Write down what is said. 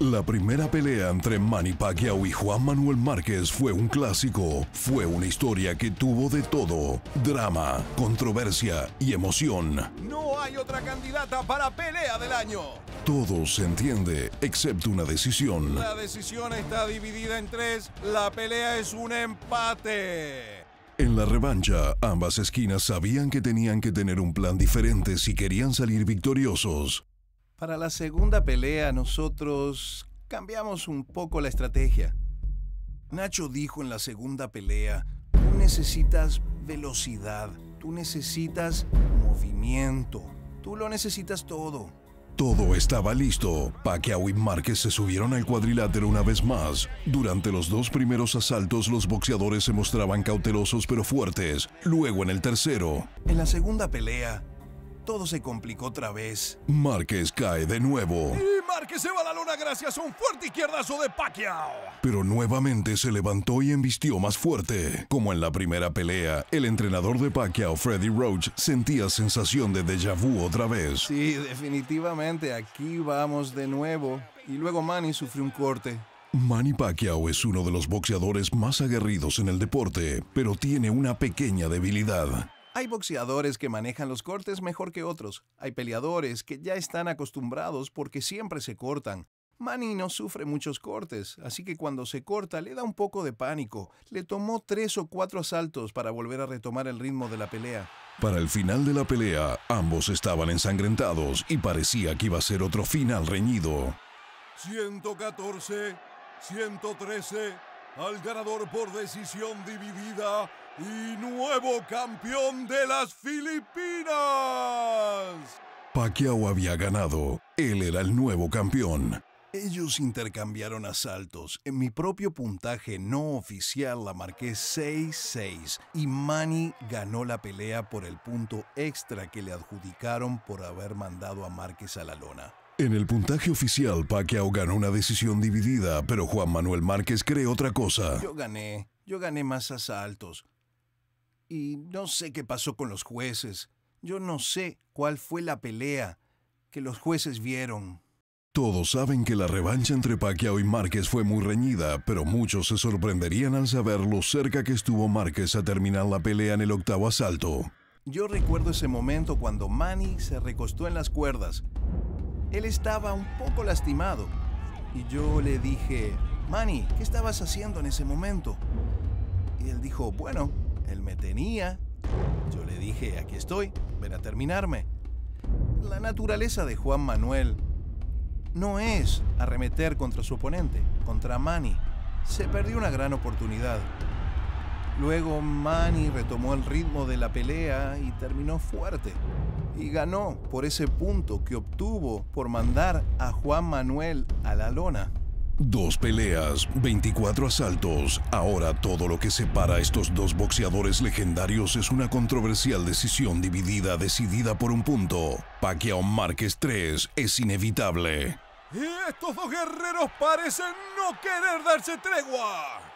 La primera pelea entre Manny Pacquiao y Juan Manuel Márquez fue un clásico. Fue una historia que tuvo de todo: drama, controversia y emoción. No hay otra candidata para pelea del año. Todo se entiende, excepto una decisión. La decisión está dividida en tres. La pelea es un empate. En la revancha, ambas esquinas sabían que tenían que tener un plan diferente si querían salir victoriosos. Para la segunda pelea nosotros cambiamos un poco la estrategia. Nacho dijo en la segunda pelea, tú necesitas velocidad, tú necesitas movimiento, tú lo necesitas todo. Todo estaba listo. Pacquiao y Márquez se subieron al cuadrilátero una vez más. Durante los dos primeros asaltos los boxeadores se mostraban cautelosos pero fuertes. Luego en el tercero. En la segunda pelea, todo se complicó otra vez. Márquez cae de nuevo. Y Márquez se va a la luna gracias a un fuerte izquierdazo de Pacquiao. Pero nuevamente se levantó y embistió más fuerte. Como en la primera pelea, el entrenador de Pacquiao, Freddy Roach, sentía sensación de déjà vu otra vez. Sí, definitivamente, aquí vamos de nuevo. Y luego Manny sufrió un corte. Manny Pacquiao es uno de los boxeadores más aguerridos en el deporte, pero tiene una pequeña debilidad. Hay boxeadores que manejan los cortes mejor que otros. Hay peleadores que ya están acostumbrados porque siempre se cortan. Manny no sufre muchos cortes, así que cuando se corta le da un poco de pánico. Le tomó tres o cuatro asaltos para volver a retomar el ritmo de la pelea. Para el final de la pelea, ambos estaban ensangrentados y parecía que iba a ser otro final reñido. 114, 113, al ganador por decisión dividida y nuevo campeón de las Filipinas. Pacquiao había ganado, él era el nuevo campeón. Ellos intercambiaron asaltos. En mi propio puntaje no oficial la marqué 6-6 y Manny ganó la pelea por el punto extra que le adjudicaron por haber mandado a Márquez a la lona. En el puntaje oficial, Pacquiao ganó una decisión dividida, pero Juan Manuel Márquez cree otra cosa. Yo gané, yo gané más asaltos. Y no sé qué pasó con los jueces. Yo no sé cuál fue la pelea que los jueces vieron. Todos saben que la revancha entre Pacquiao y Márquez fue muy reñida, pero muchos se sorprenderían al saber lo cerca que estuvo Márquez a terminar la pelea en el octavo asalto. Yo recuerdo ese momento cuando Manny se recostó en las cuerdas él estaba un poco lastimado. Y yo le dije, Manny, ¿qué estabas haciendo en ese momento? Y él dijo, bueno, él me tenía. Yo le dije, aquí estoy, ven a terminarme. La naturaleza de Juan Manuel no es arremeter contra su oponente, contra Manny. Se perdió una gran oportunidad. Luego Manny retomó el ritmo de la pelea y terminó fuerte y ganó por ese punto que obtuvo por mandar a Juan Manuel a la lona. Dos peleas, 24 asaltos. Ahora todo lo que separa a estos dos boxeadores legendarios es una controversial decisión dividida, decidida por un punto. Pacquiao Márquez 3 es inevitable. Y estos dos guerreros parecen no querer darse tregua.